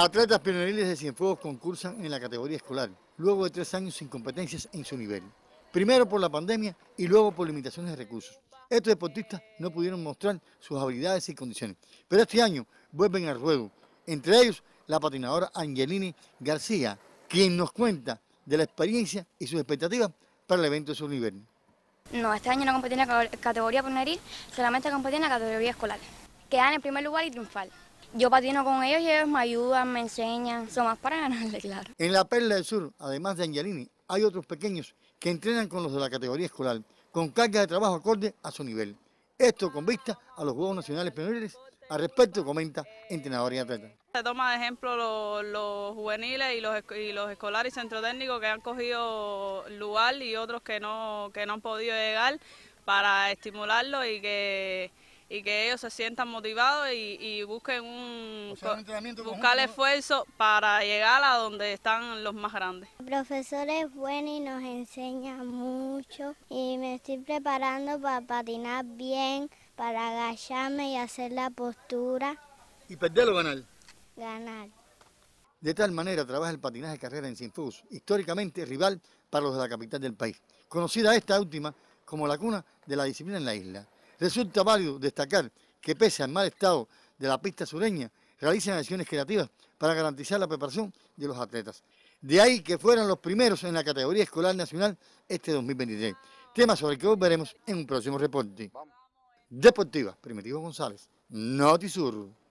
Atletas pioneriles de Cienfuegos concursan en la categoría escolar, luego de tres años sin competencias en su nivel. Primero por la pandemia y luego por limitaciones de recursos. Estos deportistas no pudieron mostrar sus habilidades y condiciones, pero este año vuelven al ruedo. Entre ellos, la patinadora Angelini García, quien nos cuenta de la experiencia y sus expectativas para el evento de su nivel. No, este año no competí en la categoría pioneril, solamente competí en la categoría escolar. Quedan en primer lugar y triunfal. Yo patino con ellos y ellos me ayudan, me enseñan, son más para ganarle, claro. En la Perla del Sur, además de Angelini, hay otros pequeños que entrenan con los de la categoría escolar, con cargas de trabajo acorde a su nivel. Esto con vista a los Juegos Nacionales Penales. Al respecto comenta entrenador y atleta. Se toma de ejemplo los, juveniles y los, escolares y centro técnico que han cogido lugar y otros que no, que no han podido llegar para estimularlos y que y que ellos se sientan motivados y, busquen un, buscar el esfuerzo para llegar a donde están los más grandes. El profesor es bueno y nos enseña mucho y me estoy preparando para patinar bien, para agacharme y hacer la postura. ¿Y perder o ganar? Ganar. De tal manera trabaja el patinaje de carrera en Sinfus, históricamente rival para los de la capital del país, conocida esta última como la cuna de la disciplina en la isla. Resulta válido destacar que pese al mal estado de la pista sureña, realizan acciones creativas para garantizar la preparación de los atletas. De ahí que fueran los primeros en la categoría escolar nacional este 2023. Tema sobre el que volveremos en un próximo reporte. Deportiva, Primitivo González, Notisur.